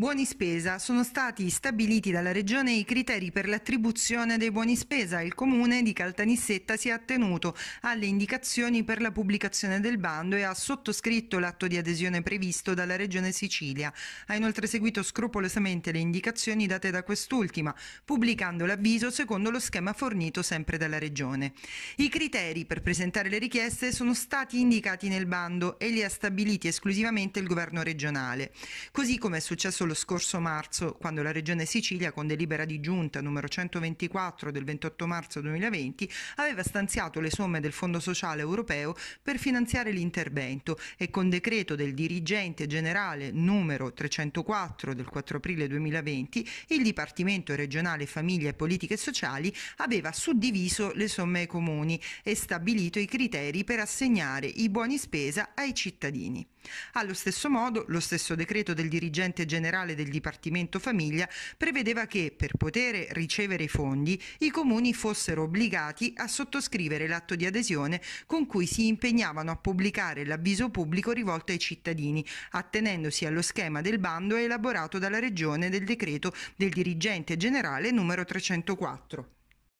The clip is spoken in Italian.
Buoni spesa. Sono stati stabiliti dalla Regione i criteri per l'attribuzione dei buoni spesa. Il Comune di Caltanissetta si è attenuto alle indicazioni per la pubblicazione del bando e ha sottoscritto l'atto di adesione previsto dalla Regione Sicilia. Ha inoltre seguito scrupolosamente le indicazioni date da quest'ultima, pubblicando l'avviso secondo lo schema fornito sempre dalla Regione. I criteri per presentare le richieste sono stati indicati nel bando e li ha stabiliti esclusivamente il Governo regionale. Così come è successo lo scorso marzo, quando la Regione Sicilia, con delibera di giunta numero 124 del 28 marzo 2020, aveva stanziato le somme del Fondo Sociale Europeo per finanziare l'intervento e con decreto del dirigente generale numero 304 del 4 aprile 2020, il Dipartimento regionale Famiglia e Politiche Sociali aveva suddiviso le somme ai comuni e stabilito i criteri per assegnare i buoni spesa ai cittadini. Allo stesso modo, lo stesso decreto del dirigente generale generale del Dipartimento Famiglia prevedeva che, per poter ricevere i fondi, i comuni fossero obbligati a sottoscrivere l'atto di adesione con cui si impegnavano a pubblicare l'avviso pubblico rivolto ai cittadini, attenendosi allo schema del bando elaborato dalla Regione del decreto del dirigente generale numero 304.